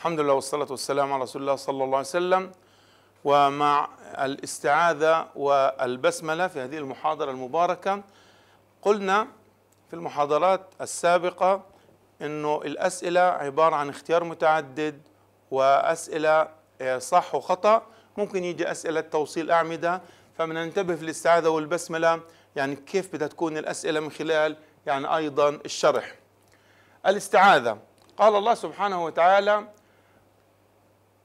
الحمد لله والصلاة والسلام على رسول الله صلى الله عليه وسلم ومع الاستعاذة والبسملة في هذه المحاضرة المباركة قلنا في المحاضرات السابقة أنه الأسئلة عبارة عن اختيار متعدد وأسئلة آه، صح وخطأ ممكن يجي أسئلة توصيل أعمدة فمن ننتبه في الاستعاذة والبسملة يعني كيف بدها تكون الأسئلة من خلال يعني أيضا الشرح الاستعاذة قال الله سبحانه وتعالى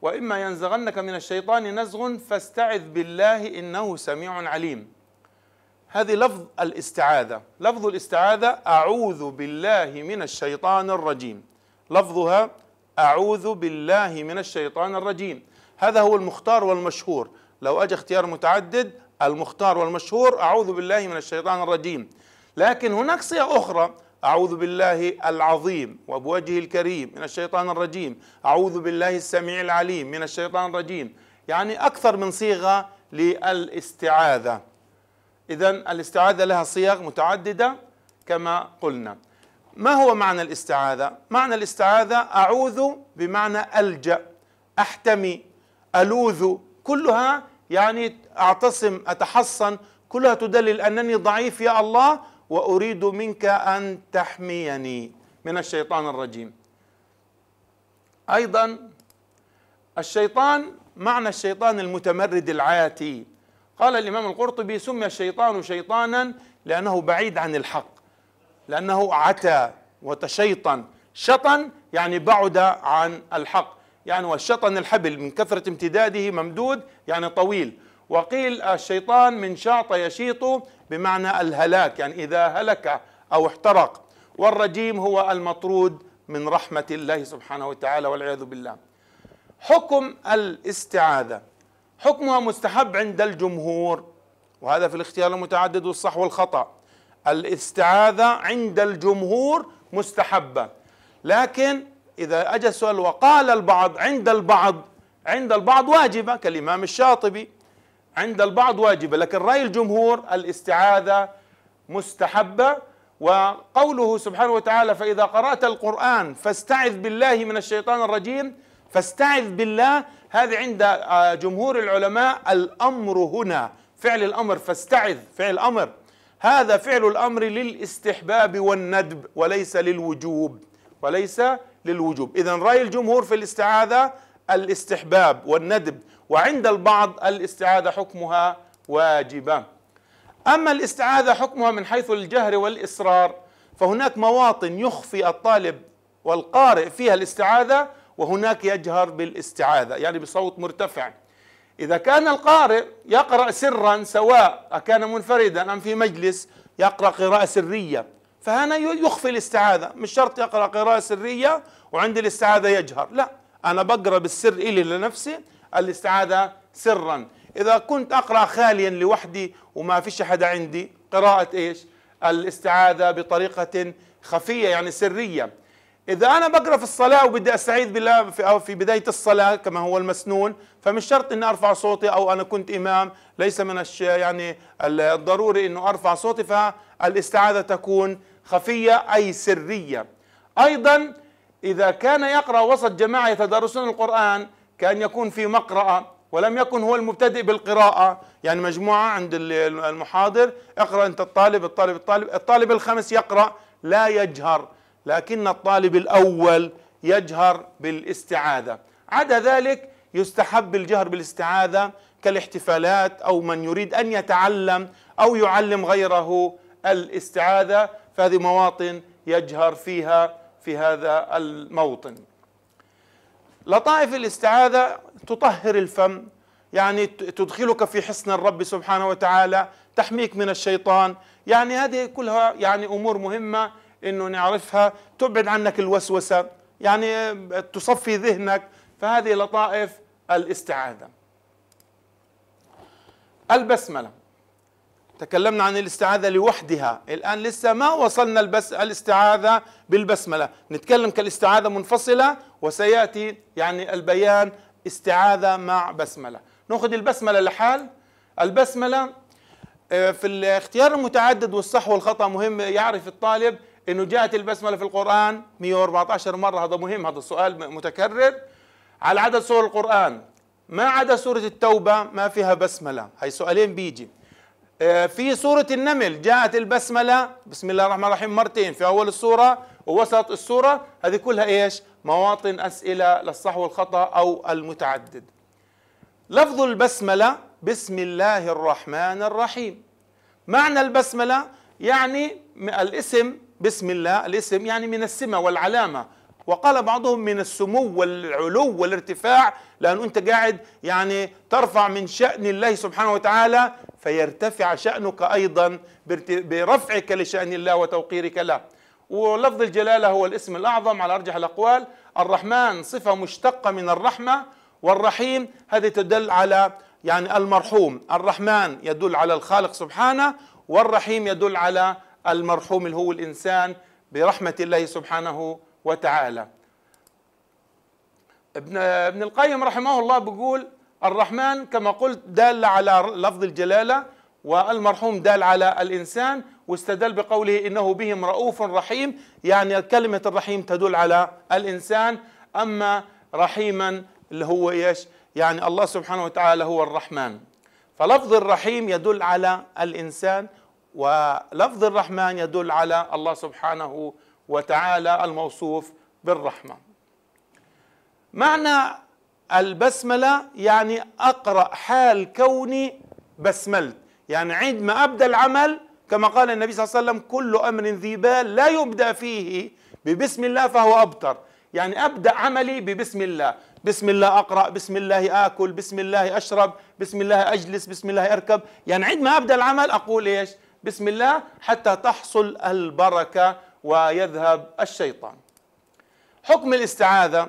وإما ينزغنك من الشيطان نزغ فاستعذ بالله إنه سميع عليم هذه لفظ الاستعاذة لفظ الاستعاذة أعوذ بالله من الشيطان الرجيم لفظها أعوذ بالله من الشيطان الرجيم هذا هو المختار والمشهور لو أجى اختيار متعدد المختار والمشهور أعوذ بالله من الشيطان الرجيم لكن هناك صيغه أخرى أعوذ بالله العظيم وبوجهه الكريم من الشيطان الرجيم أعوذ بالله السميع العليم من الشيطان الرجيم يعني أكثر من صيغة للاستعاذة إذا الاستعاذة لها صيغ متعددة كما قلنا ما هو معنى الاستعاذة؟ معنى الاستعاذة أعوذ بمعنى ألجأ أحتمي ألوذ كلها يعني أعتصم أتحصن كلها تدلل أنني ضعيف يا الله واريد منك ان تحميني من الشيطان الرجيم ايضا الشيطان معنى الشيطان المتمرد العاتي قال الامام القرطبي سمي الشيطان شيطانا لانه بعيد عن الحق لانه عتى وتشيطن شطن يعني بعد عن الحق يعني والشطن الحبل من كثره امتداده ممدود يعني طويل وقيل الشيطان من شاط يشيط بمعنى الهلاك يعني إذا هلك أو احترق والرجيم هو المطرود من رحمة الله سبحانه وتعالى والعياذ بالله حكم الاستعاذة حكمها مستحب عند الجمهور وهذا في الاختيار المتعدد والصح والخطأ الاستعاذة عند الجمهور مستحبة لكن إذا أجى السؤال وقال البعض عند البعض عند البعض واجبة كالإمام الشاطبي عند البعض واجبة لكن رأي الجمهور الاستعاذة مستحبة وقوله سبحانه وتعالى فإذا قرأت القرآن فاستعذ بالله من الشيطان الرجيم فاستعذ بالله هذا عند آه، جمهور العلماء الأمر هنا فعل الأمر فاستعذ فعل الأمر هذا فعل الأمر للاستحباب والندب وليس للوجوب وليس للوجوب إذا رأي الجمهور في الاستعاذة الاستحباب والندب وعند البعض الاستعاذة حكمها واجبة أما الاستعاذة حكمها من حيث الجهر والإصرار فهناك مواطن يخفي الطالب والقارئ فيها الاستعاذة وهناك يجهر بالاستعاذة يعني بصوت مرتفع إذا كان القارئ يقرأ سرا سواء أكان منفردا أم في مجلس يقرأ قراءة سرية فهنا يخفي الاستعاذة مش شرط يقرأ قراءة سرية وعند الاستعاذة يجهر لا أنا بقرأ بالسر إلي لنفسي الاستعاذة سرا إذا كنت أقرأ خاليا لوحدي وما فيش حدا عندي قراءة إيش الاستعاذة بطريقة خفية يعني سرية إذا أنا بقرأ في الصلاة وبدي أستعيذ بالله في أو في بداية الصلاة كما هو المسنون فمش شرط إني أرفع صوتي أو أنا كنت إمام ليس من الش يعني الضروري إنه أرفع صوتي فالاستعاذة تكون خفية أي سرية أيضا إذا كان يقرأ وسط جماعة يتدارسون القرآن كأن يكون في مقرأة ولم يكن هو المبتدئ بالقراءة يعني مجموعة عند المحاضر اقرأ أنت الطالب الطالب الطالب الطالب الخمس يقرأ لا يجهر لكن الطالب الأول يجهر بالاستعاذة عدا ذلك يستحب الجهر بالاستعاذة كالاحتفالات أو من يريد أن يتعلم أو يعلم غيره الاستعاذة فهذه مواطن يجهر فيها في هذا الموطن لطائف الاستعاذة تطهر الفم يعني تدخلك في حصن الرب سبحانه وتعالى تحميك من الشيطان يعني هذه كلها يعني أمور مهمة أنه نعرفها تبعد عنك الوسوسة يعني تصفي ذهنك فهذه لطائف الاستعاذة البسملة تكلمنا عن الاستعاذة لوحدها الآن لسه ما وصلنا البس الاستعاذة بالبسملة نتكلم كالاستعاذة منفصلة وسيأتي يعني البيان استعاذة مع بسملة نأخذ البسملة لحال البسملة آه، في الاختيار المتعدد والصح والخطأ مهم يعرف الطالب انه جاءت البسمله في القران 114 مره هذا مهم هذا السؤال متكرر على عدد سور القران ما عدا سوره التوبه ما فيها بسمله هي سؤالين بيجي آه، في سورة النمل جاءت البسملة بسم الله الرحمن الرحيم مرتين في أول السورة ووسط السورة هذه كلها إيش مواطن أسئلة للصح والخطأ أو المتعدد لفظ البسملة بسم الله الرحمن الرحيم معنى البسملة يعني الاسم بسم الله الاسم يعني من السمة والعلامة وقال بعضهم من السمو والعلو والارتفاع لأن أنت قاعد يعني ترفع من شأن الله سبحانه وتعالى فيرتفع شأنك أيضا برفعك لشأن الله وتوقيرك له ولفظ الجلالة هو الاسم الأعظم على أرجح الأقوال الرحمن صفة مشتقة من الرحمة والرحيم هذه تدل على يعني المرحوم الرحمن يدل على الخالق سبحانه والرحيم يدل على المرحوم اللي هو الإنسان برحمة الله سبحانه وتعالى ابن, ابن القيم رحمه الله بيقول الرحمن كما قلت دال على لفظ الجلالة والمرحوم دال على الإنسان واستدل بقوله إنه بهم رؤوف رحيم يعني كلمة الرحيم تدل على الإنسان أما رحيما اللي هو إيش يعني الله سبحانه وتعالى هو الرحمن فلفظ الرحيم يدل على الإنسان ولفظ الرحمن يدل على الله سبحانه وتعالى الموصوف بالرحمة معنى البسملة يعني أقرأ حال كوني بسملت يعني عندما أبدأ العمل كما قال النبي صلى الله عليه وسلم كل أمر ذي بال لا يبدأ فيه ببسم الله فهو أبتر يعني أبدأ عملي ببسم الله بسم الله أقرأ بسم الله آكل بسم الله أشرب بسم الله أجلس بسم الله أركب يعني عندما أبدأ العمل أقول إيش بسم الله حتى تحصل البركة ويذهب الشيطان حكم الاستعاذة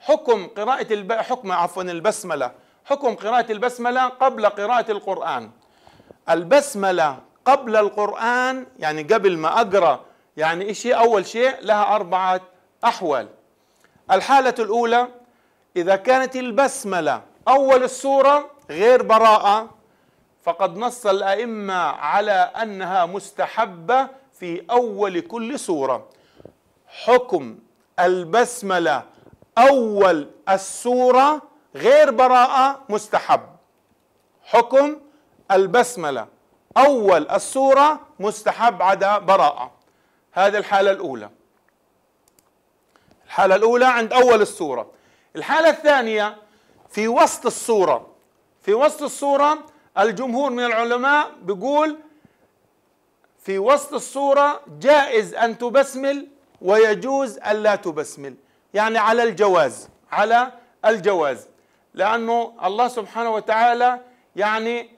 حكم قراءة الب... حكم عفوا البسملة حكم قراءة البسملة قبل قراءة القرآن البسملة قبل القرآن يعني قبل ما أقرأ يعني إشي أول شيء لها أربعة أحوال الحالة الأولى إذا كانت البسملة أول السورة غير براءة فقد نص الأئمة على أنها مستحبة في أول كل سورة حكم البسملة أول السورة غير براءة مستحب حكم البسملة أول السورة مستحب عدا براءة هذه الحالة الأولى الحالة الأولى عند أول السورة الحالة الثانية في وسط السورة في وسط السورة الجمهور من العلماء بيقول في وسط السورة جائز أن تبسمل ويجوز ألا تبسمل يعني على الجواز على الجواز لأنه الله سبحانه وتعالى يعني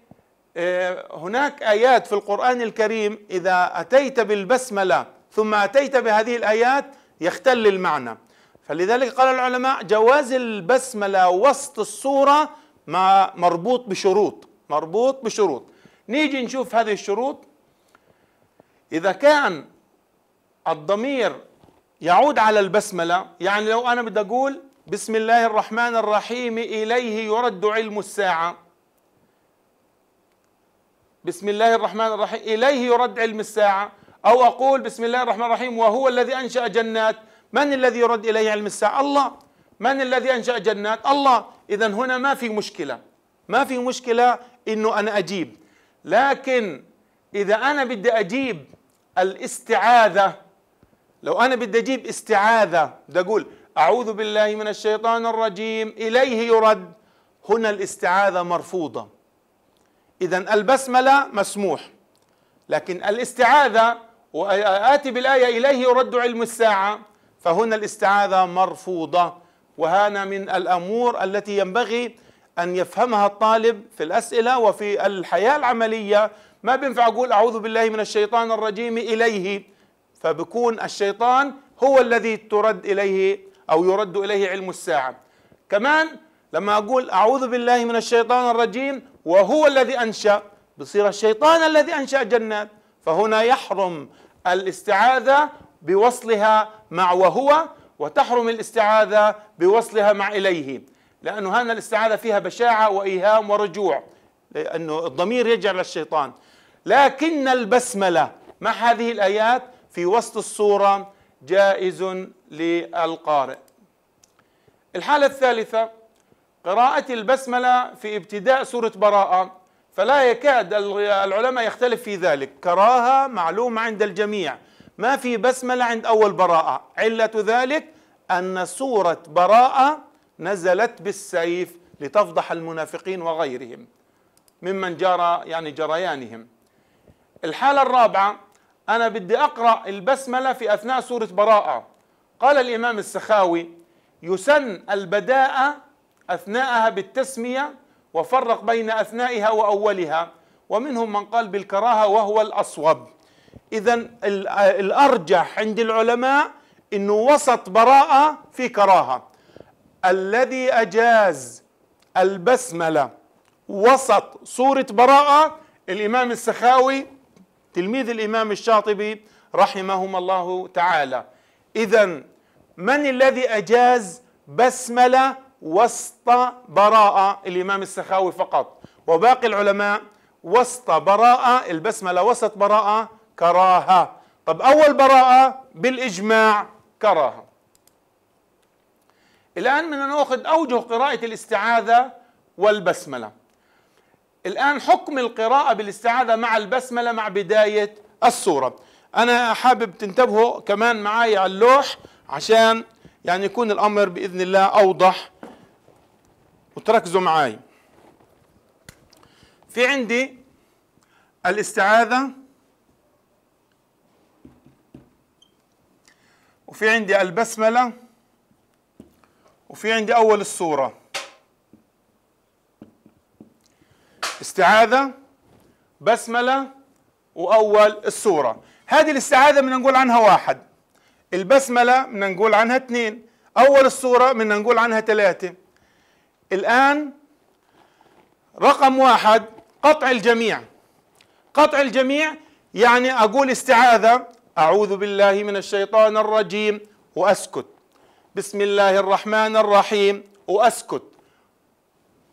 آه، هناك آيات في القرآن الكريم إذا أتيت بالبسملة ثم أتيت بهذه الآيات يختل المعنى فلذلك قال العلماء جواز البسملة وسط الصورة ما مربوط بشروط مربوط بشروط نيجي نشوف هذه الشروط إذا كان الضمير يعود على البسملة يعني لو أنا بدي أقول بسم الله الرحمن الرحيم إليه يرد علم الساعة بسم الله الرحمن الرحيم إليه يرد علم الساعة أو أقول بسم الله الرحمن الرحيم وهو الذي أنشأ جنات من الذي يرد إليه علم الساعة الله من الذي أنشأ جنات الله إذا هنا ما في مشكلة ما في مشكلة إنه أنا أجيب لكن إذا أنا بدي أجيب الاستعاذة لو أنا بدي أجيب استعاذة بدي أقول أعوذ بالله من الشيطان الرجيم إليه يرد هنا الاستعاذة مرفوضة إذا البسملة مسموح لكن الاستعاذة وآتي بالآية إليه يرد علم الساعة فهنا الاستعاذة مرفوضة وهنا من الأمور التي ينبغي أن يفهمها الطالب في الأسئلة وفي الحياة العملية ما بينفع أقول أعوذ بالله من الشيطان الرجيم إليه فبكون الشيطان هو الذي ترد إليه أو يرد إليه علم الساعة كمان لما أقول أعوذ بالله من الشيطان الرجيم وهو الذي انشا بصير الشيطان الذي انشا الجنات فهنا يحرم الاستعاذه بوصلها مع وهو وتحرم الاستعاذه بوصلها مع اليه لانه هنا الاستعاذه فيها بشاعه وايهام ورجوع لانه الضمير يرجع للشيطان لكن البسمله مع هذه الايات في وسط الصوره جائز للقارئ الحاله الثالثه قراءة البسملة في ابتداء سورة براءة فلا يكاد العلماء يختلف في ذلك كراهة معلومة عند الجميع ما في بسملة عند أول براءة علة ذلك أن سورة براءة نزلت بالسيف لتفضح المنافقين وغيرهم ممن جرى يعني جريانهم الحالة الرابعة أنا بدي أقرأ البسملة في أثناء سورة براءة قال الإمام السخاوي يسن البداءة أثناءها بالتسمية وفرق بين أثنائها وأولها ومنهم من قال بالكراهة وهو الأصوب إذا الأرجح عند العلماء أنه وسط براءة في كراهة الذي أجاز البسملة وسط صورة براءة الإمام السخاوي تلميذ الإمام الشاطبي رحمهما الله تعالى إذا من الذي أجاز بسملة وسط براءة الإمام السخاوي فقط وباقي العلماء وسط براءة البسملة وسط براءة كراهة طب أول براءة بالإجماع كراهة الآن بدنا نأخذ أوجه قراءة الاستعاذة والبسملة الآن حكم القراءة بالاستعاذة مع البسملة مع بداية الصورة أنا حابب تنتبهوا كمان معايا على اللوح عشان يعني يكون الأمر بإذن الله أوضح وتركزوا معاي في عندي الاستعاذة وفي عندي البسملة وفي عندي أول الصورة استعاذة بسملة وأول الصورة هذه الاستعاذة بدنا نقول عنها واحد البسملة بدنا نقول عنها اثنين أول الصورة بدنا نقول عنها ثلاثة الآن رقم واحد قطع الجميع قطع الجميع يعني أقول استعاذة أعوذ بالله من الشيطان الرجيم وأسكت بسم الله الرحمن الرحيم وأسكت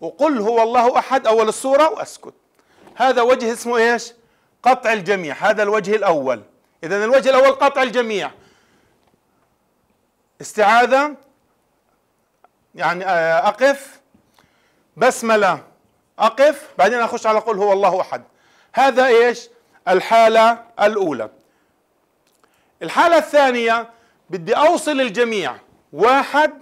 وقل هو الله أحد أول السورة وأسكت هذا وجه اسمه إيش قطع الجميع هذا الوجه الأول إذا الوجه الأول قطع الجميع استعاذة يعني آه، أقف بسملة أقف بعدين أخش على قول هو الله أحد هذا إيش الحالة الأولى الحالة الثانية بدي أوصل الجميع واحد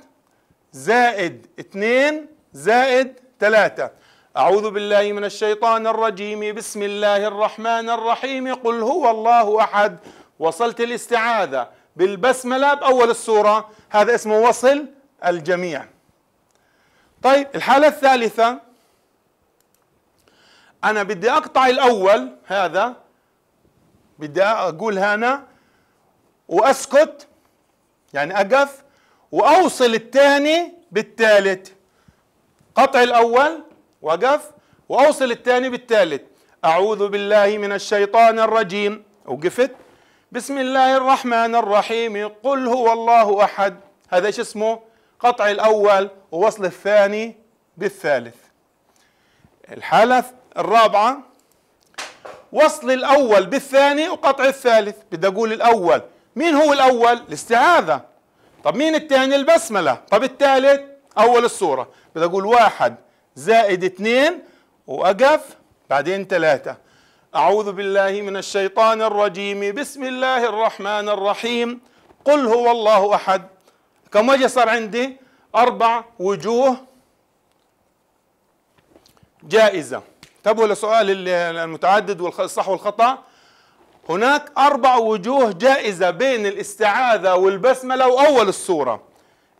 زائد اثنين زائد ثلاثة أعوذ بالله من الشيطان الرجيم بسم الله الرحمن الرحيم قل هو الله أحد وصلت الاستعاذة بالبسملة بأول السورة هذا اسمه وصل الجميع طيب الحالة الثالثة أنا بدي أقطع الأول هذا بدي أقول هنا وأسكت يعني أقف وأوصل الثاني بالثالث قطع الأول وقف وأوصل الثاني بالثالث أعوذ بالله من الشيطان الرجيم وقفت بسم الله الرحمن الرحيم قل هو الله أحد هذا ايش اسمه قطع الأول ووصل الثاني بالثالث الحالة الرابعة وصل الأول بالثاني وقطع الثالث بدي أقول الأول مين هو الأول؟ الاستعاذة طب مين الثاني؟ البسملة طب الثالث؟ أول الصورة بدي أقول واحد زائد اثنين وأقف بعدين ثلاثة أعوذ بالله من الشيطان الرجيم بسم الله الرحمن الرحيم قل هو الله أحد كم وجه صار عندي أربع وجوه جائزة انتبهوا لسؤال المتعدد والصح والخطأ هناك أربع وجوه جائزة بين الاستعاذة والبسملة وأول السورة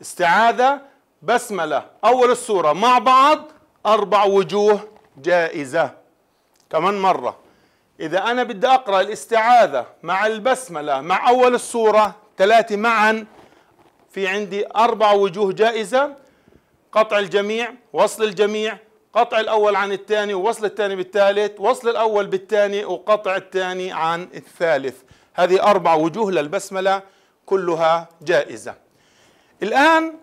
استعاذة بسملة أول السورة مع بعض أربع وجوه جائزة كمان مرة إذا أنا بدي أقرأ الاستعاذة مع البسملة مع أول السورة ثلاثة معا في عندي أربع وجوه جائزة قطع الجميع وصل الجميع قطع الأول عن الثاني ووصل الثاني بالثالث وصل الأول بالثاني وقطع الثاني عن الثالث هذه أربع وجوه للبسملة كلها جائزة الآن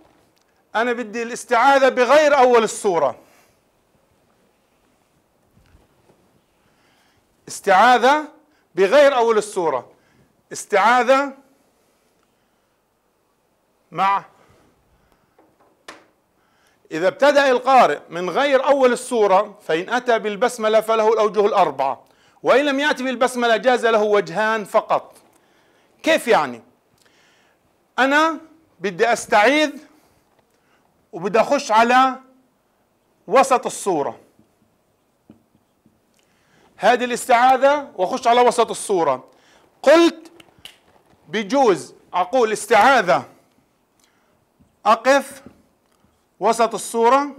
أنا بدي الاستعاذة بغير أول الصورة استعاذة بغير أول الصورة استعاذة مع إذا ابتدأ القارئ من غير أول السورة فإن أتى بالبسملة فله الأوجه الأربعة وإن لم يأتي بالبسملة جاز له وجهان فقط كيف يعني؟ أنا بدي أستعيذ وبدي أخش على وسط الصورة هذه الاستعاذة وأخش على وسط الصورة قلت بجوز أقول استعاذة أقف وسط الصورة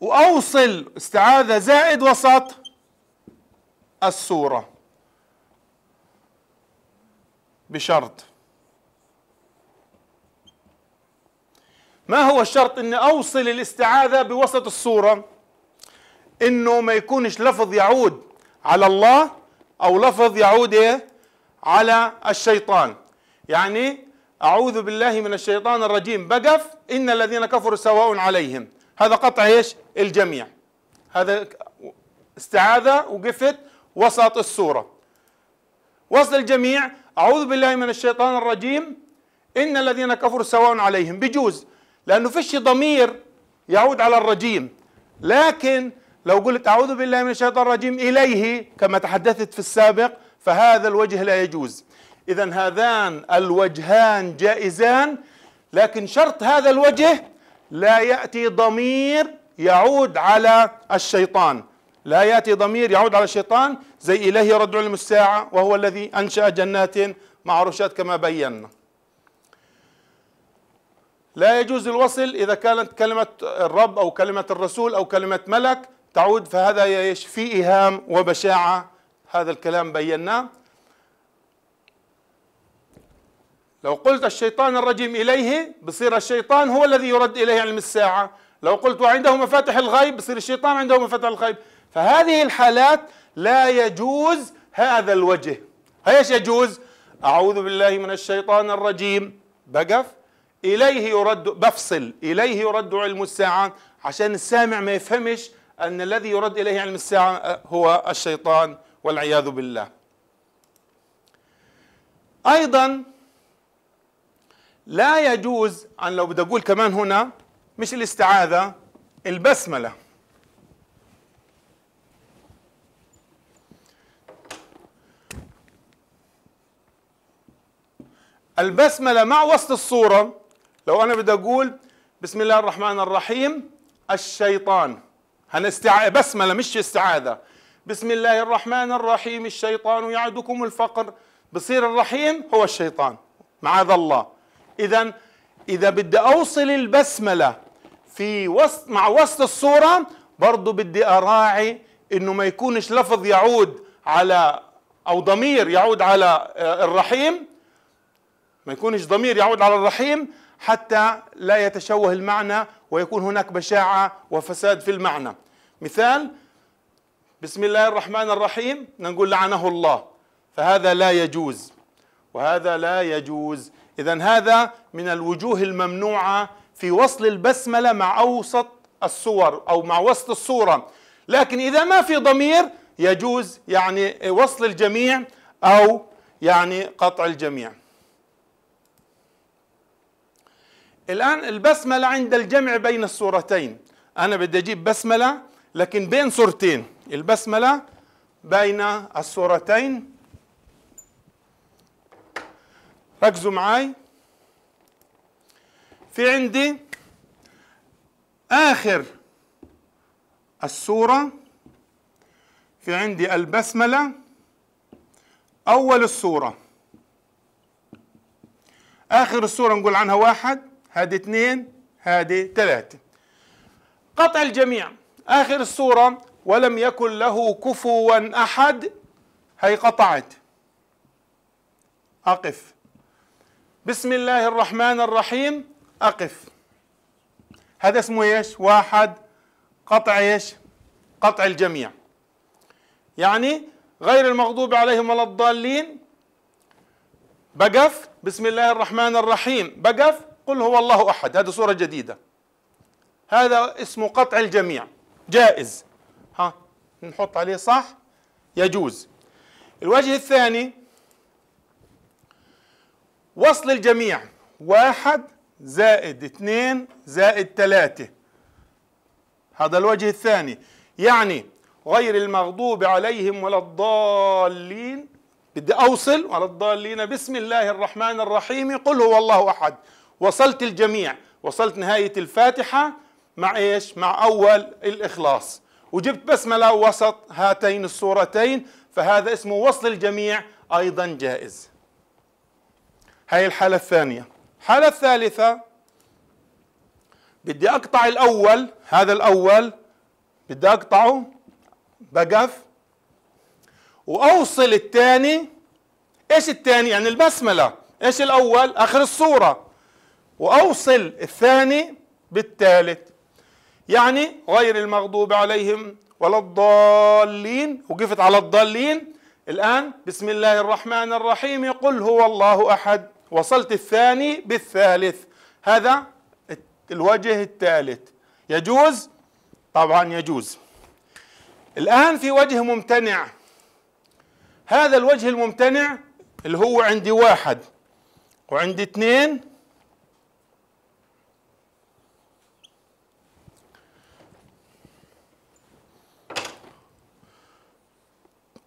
وأوصل استعاذة زائد وسط الصورة بشرط ما هو الشرط ان اوصل الاستعاذة بوسط الصورة انه ما يكونش لفظ يعود على الله او لفظ يعود ايه على الشيطان يعني أعوذ بالله من الشيطان الرجيم بقف إن الذين كفروا سواء عليهم هذا قطع إيش الجميع هذا استعاذة وقفت وسط السورة وصل الجميع أعوذ بالله من الشيطان الرجيم إن الذين كفروا سواء عليهم بجوز لأنه فيش ضمير يعود على الرجيم لكن لو قلت أعوذ بالله من الشيطان الرجيم إليه كما تحدثت في السابق فهذا الوجه لا يجوز إذا هذان الوجهان جائزان لكن شرط هذا الوجه لا يأتي ضمير يعود على الشيطان لا يأتي ضمير يعود على الشيطان زي اله رد علم الساعة وهو الذي أنشأ جنات معروشات كما بينا لا يجوز الوصل إذا كانت كلمة الرب أو كلمة الرسول أو كلمة ملك تعود فهذا في إيهام وبشاعة هذا الكلام بيناه لو قلت الشيطان الرجيم إليه بصير الشيطان هو الذي يرد إليه علم الساعة لو قلت وعنده مفاتح الغيب بصير الشيطان عنده مفاتح الغيب فهذه الحالات لا يجوز هذا الوجه ايش يجوز أعوذ بالله من الشيطان الرجيم بقف إليه يرد بفصل إليه يرد علم الساعة عشان السامع ما يفهمش أن الذي يرد إليه علم الساعة هو الشيطان والعياذ بالله أيضا لا يجوز عن لو بدي أقول كمان هنا مش الاستعاذة البسملة البسملة مع وسط الصورة لو أنا بدي أقول بسم الله الرحمن الرحيم الشيطان هنستع... بسملة مش استعاذة بسم الله الرحمن الرحيم الشيطان يعدكم الفقر بصير الرحيم هو الشيطان معاذ الله اذا اذا بدي اوصل البسمله في وسط مع وسط الصوره برضه بدي اراعي انه ما يكونش لفظ يعود على او ضمير يعود على آه، الرحيم ما يكونش ضمير يعود على الرحيم حتى لا يتشوه المعنى ويكون هناك بشاعه وفساد في المعنى مثال بسم الله الرحمن الرحيم نقول لعنه الله فهذا لا يجوز وهذا لا يجوز إذا هذا من الوجوه الممنوعة في وصل البسملة مع أوسط الصور أو مع وسط الصورة لكن إذا ما في ضمير يجوز يعني وصل الجميع أو يعني قطع الجميع الآن البسملة عند الجمع بين الصورتين أنا بدي أجيب بسملة لكن بين صورتين البسملة بين الصورتين ركزوا معي في عندي آخر السورة في عندي البسملة أول السورة آخر السورة نقول عنها واحد هذه اثنين هذه ثلاثة قطع الجميع آخر السورة ولم يكن له كفوا أحد هي قطعت أقف بسم الله الرحمن الرحيم أقف هذا اسمه ايش واحد قطع ايش قطع الجميع يعني غير المغضوب عليهم ولا الضالين بقف بسم الله الرحمن الرحيم بقف قل هو الله احد هذه صوره جديده هذا اسمه قطع الجميع جائز ها نحط عليه صح يجوز الوجه الثاني وصل الجميع واحد زائد اثنين زائد ثلاثة هذا الوجه الثاني يعني غير المغضوب عليهم ولا الضالين بدي أوصل ولا الضالين بسم الله الرحمن الرحيم قل هو الله أحد وصلت الجميع وصلت نهاية الفاتحة مع إيش مع أول الإخلاص وجبت بسملة وسط هاتين الصورتين فهذا اسمه وصل الجميع أيضا جائز هاي الحالة الثانية الحالة الثالثة بدي أقطع الأول هذا الأول بدي أقطعه بقف وأوصل الثاني إيش الثاني يعني البسملة إيش الأول آخر الصورة وأوصل الثاني بالثالث يعني غير المغضوب عليهم ولا الضالين وقفت على الضالين الآن بسم الله الرحمن الرحيم قل هو الله أحد وصلت الثاني بالثالث هذا الوجه الثالث يجوز طبعا يجوز الآن في وجه ممتنع هذا الوجه الممتنع اللي هو عندي واحد وعندي اثنين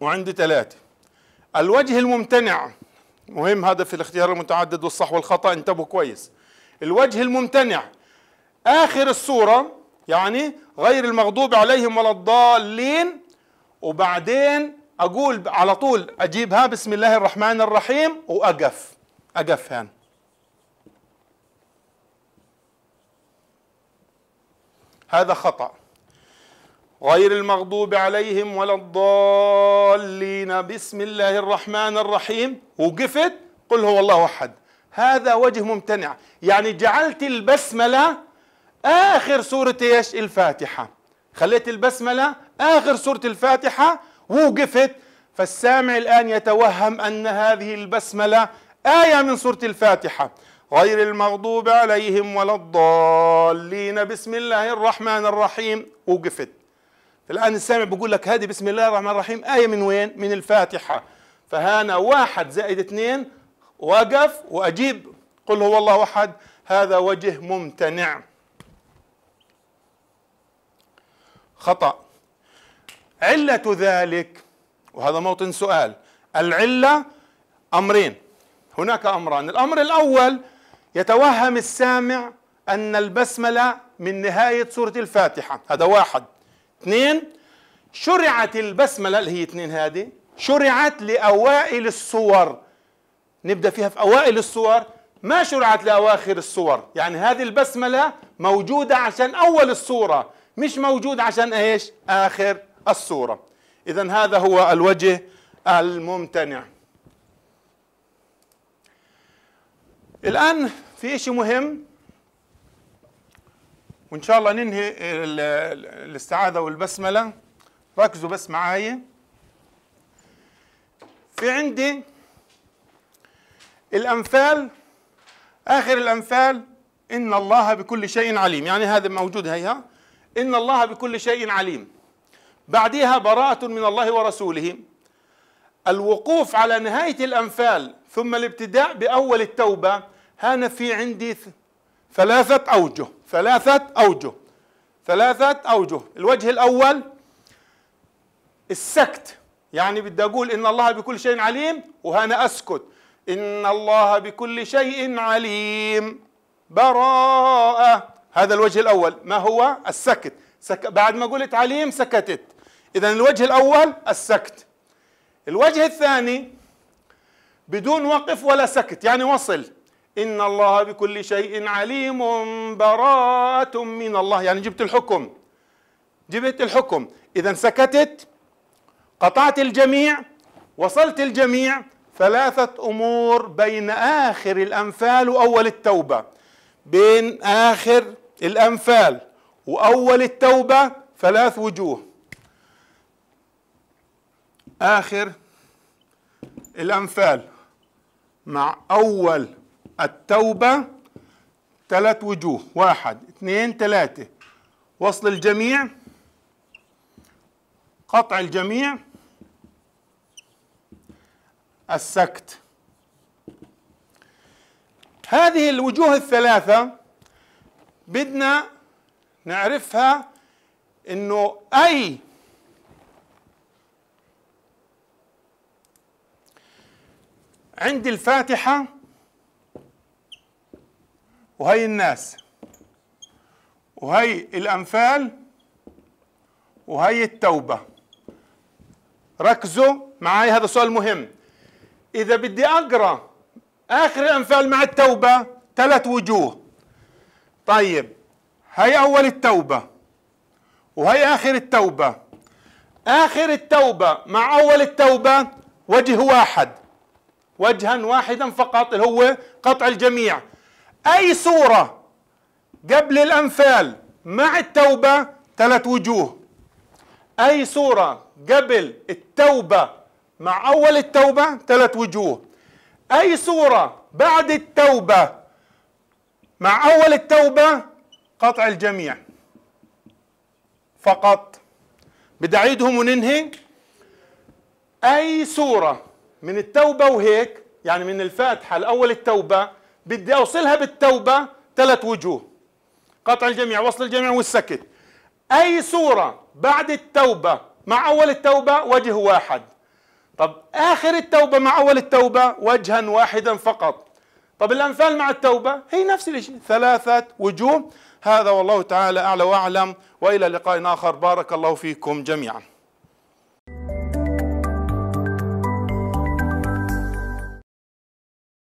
وعندي ثلاثة الوجه الممتنع مهم هذا في الاختيار المتعدد والصح والخطأ انتبهوا كويس الوجه الممتنع آخر السورة يعني غير المغضوب عليهم ولا الضالين وبعدين أقول على طول أجيبها بسم الله الرحمن الرحيم وأقف أقف هان هذا خطأ غير المغضوب عليهم ولا الضالين بسم الله الرحمن الرحيم وقفت قل هو الله احد هذا وجه ممتنع يعني جعلت البسمله اخر سوره ايش الفاتحه خليت البسمله اخر سوره الفاتحه ووقفت فالسامع الان يتوهم ان هذه البسمله ايه من سوره الفاتحه غير المغضوب عليهم ولا الضالين بسم الله الرحمن الرحيم وقفت الآن السامع بيقول لك هذه بسم الله الرحمن الرحيم آية من وين؟ من الفاتحة فهنا واحد زائد اثنين وقف وأجيب قل هو الله أحد هذا وجه ممتنع خطأ علة ذلك وهذا موطن سؤال العلة أمرين هناك أمران الأمر الأول يتوهم السامع أن البسملة من نهاية سورة الفاتحة هذا واحد اثنين شرعت البسملة اللي هي اثنين هذه شرعت لأوائل الصور نبدأ فيها في أوائل الصور ما شرعت لأواخر الصور يعني هذه البسملة موجودة عشان أول الصورة مش موجود عشان إيش آخر الصورة إذا هذا هو الوجه الممتنع الآن في شيء مهم وان شاء الله ننهي الاستعاذه والبسمله ركزوا بس معايا في عندي الأنفال آخر الأنفال إن الله بكل شيء عليم يعني هذا موجود هيها إن الله بكل شيء عليم بعدها براءة من الله ورسوله الوقوف على نهاية الأنفال ثم الابتداء بأول التوبة هنا في عندي ثلاثة أوجه ثلاثة أوجه ثلاثة أوجه الوجه الأول السكت يعني بدي أقول إن الله بكل شيء عليم وأنا أسكت إن الله بكل شيء عليم براءة هذا الوجه الأول ما هو السكت سك... بعد ما قلت عليم سكتت إذا الوجه الأول السكت الوجه الثاني بدون وقف ولا سكت يعني وصل إن الله بكل شيء عليم براءة من الله يعني جبت الحكم جبت الحكم إذا سكتت قطعت الجميع وصلت الجميع ثلاثة أمور بين آخر الأنفال وأول التوبة بين آخر الأنفال وأول التوبة ثلاث وجوه آخر الأنفال مع أول التوبة ثلاث وجوه واحد اثنين ثلاثة وصل الجميع قطع الجميع السكت هذه الوجوه الثلاثة بدنا نعرفها انه اي عند الفاتحة وهي الناس وهي الأنفال وهي التوبة ركزوا معي هذا سؤال مهم إذا بدي أقرأ آخر الأنفال مع التوبة ثلاث وجوه طيب هي أول التوبة وهي آخر التوبة آخر التوبة مع أول التوبة وجه واحد وجها واحدا فقط اللي هو قطع الجميع أي سورة قبل الأنفال مع التوبة ثلاث وجوه أي سورة قبل التوبة مع أول التوبة ثلاث وجوه أي سورة بعد التوبة مع أول التوبة قطع الجميع فقط بدي أعيدهم وننهي أي سورة من التوبة وهيك يعني من الفاتحة لأول التوبة بدي اوصلها بالتوبه ثلاث وجوه قطع الجميع وصل الجميع والسكت اي سوره بعد التوبه مع اول التوبه وجه واحد طب اخر التوبه مع اول التوبه وجها واحدا فقط طب الانفال مع التوبه هي نفس الشيء ثلاثه وجوه هذا والله تعالى اعلى واعلم والى لقاء اخر بارك الله فيكم جميعا